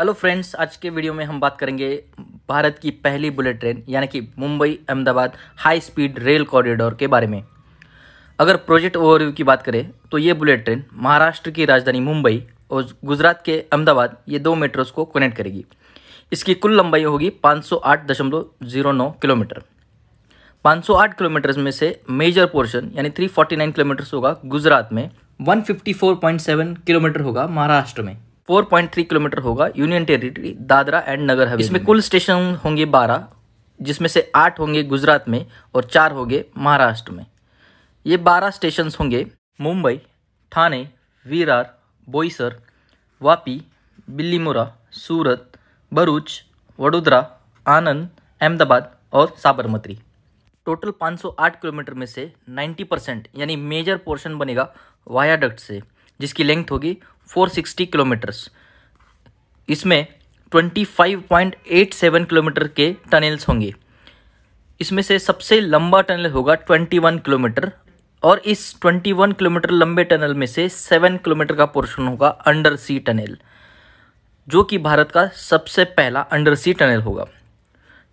hello friends आज के video में हम बात करेंगे भारत की पहली बुलेट ट्रेन यानी कि Mumbai Ahmedabad high speed rail corridor के बारे में अगर प्रोजेक्ट ओवरव्यू की बात करें तो ये बुलेट ट्रेन महाराष्ट्र की राजधानी मुंबई और गुजरात के अहमदाबाद ये दो मेट्रोस को कनेक्ट करेगी इसकी कुल लंबाई होगी पाँच किलोमीटर 508 किलोमीटर्स में से मेजर पोर्शन यानी 349 किलोमीटर्स होगा गुजरात में 154.7 किलोमीटर होगा महाराष्ट्र में 4.3 किलोमीटर होगा union territory Dadra and Nagar Haveli इसमें कुल स्टेशन होंगे बारह जिसमें से आठ होंगे गुजरात में और चार होंगे महाराष्ट्र में ये बारह स्टेशन होंगे मुंबई ठाणे वीरार बोईसर वापी बिल्लीमोरा सूरत भरूच वडोदरा आनंद अहमदाबाद और साबरमती टोटल 508 किलोमीटर में से 90 परसेंट यानी मेजर पोर्शन बनेगा वायाडक्ट से जिसकी लेंथ होगी 460 किलोमीटर्स इसमें 25.87 किलोमीटर के टनल्स होंगे इसमें से सबसे लंबा टनल होगा 21 किलोमीटर और इस 21 किलोमीटर लंबे टनल में से 7 किलोमीटर का पोर्शन होगा अंडर सी टनल जो कि भारत का सबसे पहला अंडर सी टनल होगा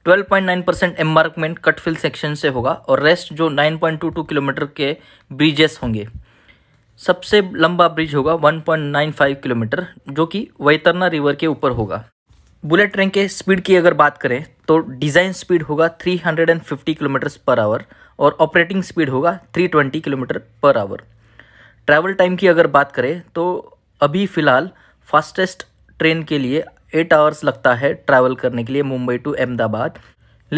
12.9 परसेंट एम्बार्कमेंट कटफिल सेक्शन से होगा और रेस्ट जो 9.22 किलोमीटर के ब्रिजेस होंगे सबसे लंबा ब्रिज होगा 1.95 किलोमीटर जो कि वैतरना रिवर के ऊपर होगा बुलेट ट्रेन के स्पीड की अगर बात करें तो डिज़ाइन स्पीड होगा 350 किलोमीटर पर आवर और ऑपरेटिंग स्पीड होगा 320 kilometre per hour travel time की अगर बात करें तो अभी फ़िलहाल फास्टेस्ट ट्रेन के लिए एट आवर्स लगता है ट्रैवल करने के लिए मुंबई टू अहमदाबाद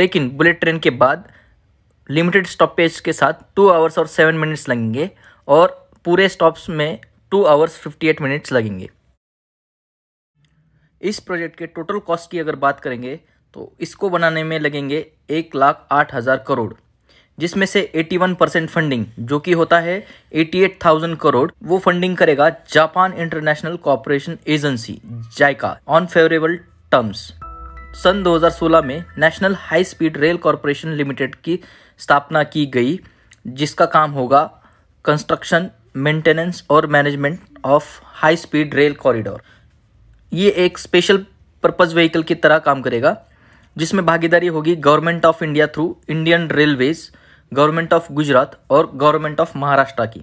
लेकिन बुलेट ट्रेन के बाद लिमिटेड स्टॉपेज के साथ टू आवर्स और सेवन मिनट्स लगेंगे और पूरे स्टॉप्स में two hours fifty eight minutes लगेंगे इस प्रोजेक्ट के टोटल कॉस्ट की अगर बात करेंगे तो इसको बनाने में लगेंगे एक लाख आठ हज़ार करोड़ जिसमें से 81 परसेंट फंडिंग जो कि होता है 88,000 करोड़ वो फंडिंग करेगा Japan International Cooperation Agency JICA on favourable terms सन 2016 में National High speed Rail Corporation Limited की स्थापना की गई जिसका काम होगा कंस्ट्रक्शन मेंटेनेंस और management of high speed rail corridor ये एक स्पेशल पर्पज़ व्हीकल की तरह काम करेगा जिसमें भागीदारी होगी government of India through Indian Railways government of Gujarat और गवर्नमेंट ऑफ महाराष्ट्र की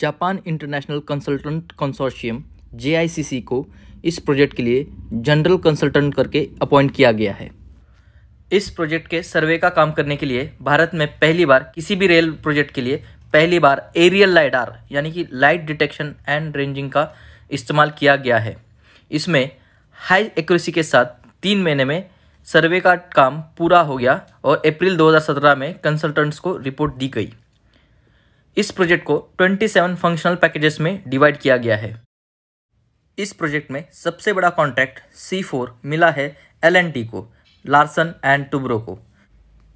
Japan International Consultant consortium J को इस प्रोजेक्ट के लिए जनरल कंसल्टेंट करके अपॉइंट किया गया है इस प्रोजेक्ट के सर्वे का काम करने के लिए भारत में पहली बार किसी भी रेल प्रोजेक्ट के लिए पहली बार एरियल लाइडार यानी कि लाइट डिटेक्शन एंड रेंजिंग का इस्तेमाल किया गया है इसमें हाई एक्यूरेसी के साथ तीन महीने में सर्वे का काम पूरा हो गया और अप्रैल 2017 में कंसल्टेंट्स को रिपोर्ट दी गई इस प्रोजेक्ट को 27 फंक्शनल पैकेजेस में डिवाइड किया गया है इस प्रोजेक्ट में सबसे बड़ा कॉन्ट्रैक्ट C4 मिला है एल को लार्सन एंड टुब्रो को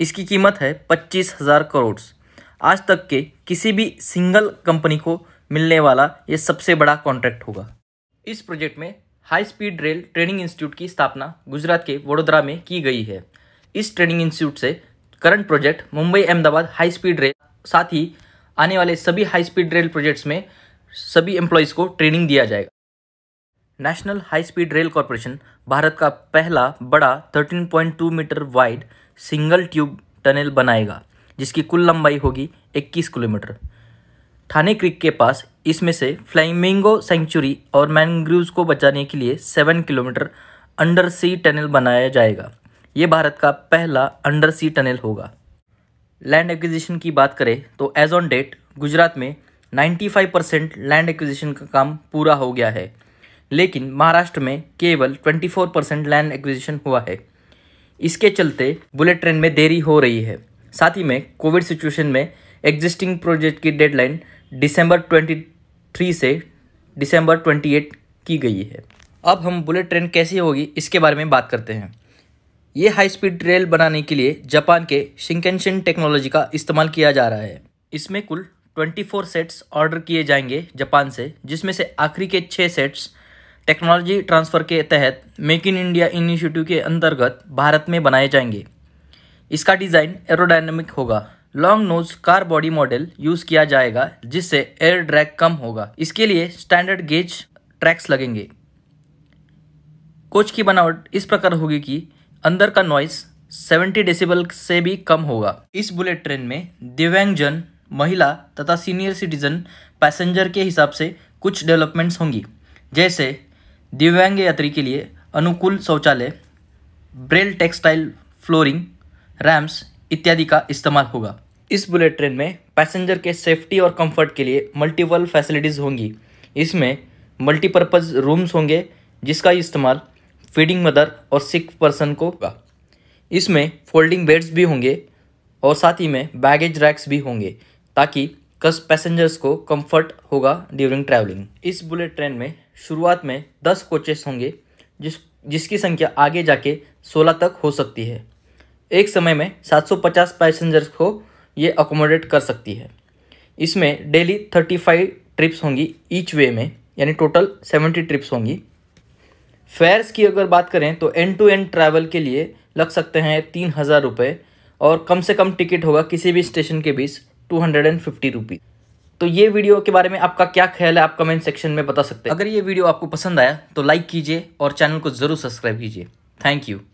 इसकी कीमत है पच्चीस हज़ार करोड़ आज तक के किसी भी सिंगल कंपनी को मिलने वाला ये सबसे बड़ा कॉन्ट्रैक्ट होगा इस प्रोजेक्ट में high speed rail training institute की स्थापना गुजरात के वडोदरा में की गई है इस ट्रेनिंग इंस्टीट्यूट से current project Mumbai Ahmedabad high speed rail साथ ही आने वाले सभी हाई स्पीड रेल प्रोजेक्ट्स में सभी एम्प्लॉयज़ को ट्रेनिंग दिया जाएगा National High speed Rail Corporation Bharat का पहला बड़ा 13.2 metre wide single tube tunnel बनाएगा जिसकी कुल लंबाई होगी 21 किलोमीटर थाने क्रिक के पास इसमें से फ्लाइमिंगो सेंचुरी और मैंग्रूव को बचाने के लिए seven kilometre under sea tunnel बनाया जाएगा ये भारत का पहला अंडर सी टनल होगा लैंड एक्विजिशन की बात करें तो एज ऑन डेट गुजरात में 95 परसेंट लैंड एक्विजिशन का काम पूरा हो गया है लेकिन महाराष्ट्र में केवल 24 परसेंट लैंड एक्विजिशन हुआ है इसके चलते बुलेट ट्रेन में देरी हो रही है साथ ही में कोविड सिचुएशन में एग्जिस्टिंग प्रोजेक्ट की डेडलाइन दिसंबर 23 से दिसंबर 28 की गई है अब हम बुलेट ट्रेन कैसी होगी इसके बारे में बात करते हैं ये हाई स्पीड रेल बनाने के लिए जापान के शिंकेंशन टेक्नोलॉजी का इस्तेमाल किया जा रहा है इसमें कुल 24 सेट्स ऑर्डर किए जाएंगे जापान से जिसमें से आखिरी के छः सेट्स टेक्नोलॉजी ट्रांसफ़र के तहत मेक इन इंडिया इनिशिएटिव के अंतर्गत भारत में बनाए जाएंगे इसका डिज़ाइन एरोडाइनमिक होगा long nose car body model use किया जाएगा जिससे एयर ड्रैग कम होगा इसके लिए स्टैंडर्ड गेज ट्रैक्स लगेंगे कोच की बनावट इस प्रकार होगी कि अंदर का नॉइस 70 डेसिबल से भी कम होगा इस बुलेट ट्रेन में दिव्यांगजन महिला तथा सीनियर सिटीजन पैसेंजर के हिसाब से कुछ डेवलपमेंट्स होंगी जैसे दिव्यांग यात्री के लिए अनुकूल शौचालय ब्रेल टेक्सटाइल फ्लोरिंग रैम्स इत्यादि का इस्तेमाल होगा इस बुलेट ट्रेन में पैसेंजर के सेफ्टी और कंफर्ट के लिए मल्टीपल फैसिलिटीज़ होंगी इसमें मल्टीपर्पज़ रूम्स होंगे जिसका इस्तेमाल फीडिंग मदर और सिक पर्सन को होगा इसमें फोल्डिंग बेड्स भी होंगे और साथ ही में बैगेज रैक्स भी होंगे ताकि कस पैसेंजर्स को कंफर्ट होगा ड्यूरिंग ट्रैवलिंग इस बुलेट ट्रेन में शुरुआत में 10 कोचेस होंगे जिस जिसकी संख्या आगे जाके 16 तक हो सकती है एक समय में 750 पैसेंजर्स को ये अकोमोडेट कर सकती है इसमें डेली 35 ट्रिप्स होंगी ईच वे में यानी टोटल 70 ट्रिप्स होंगी फेयर्स की अगर बात करें तो एंड टू एंड ट्रैवल के लिए लग सकते हैं तीन हज़ार रुपये और कम से कम टिकट होगा किसी भी स्टेशन के बीच two hundred and fifty rupees तो ये वीडियो के बारे में आपका क्या ख्याल है आप कमेंट सेक्शन में बता सकते हैं अगर ये वीडियो आपको पसंद आया तो लाइक कीजिए और चैनल को ज़रूर सब्सक्राइब कीजिए थैंक यू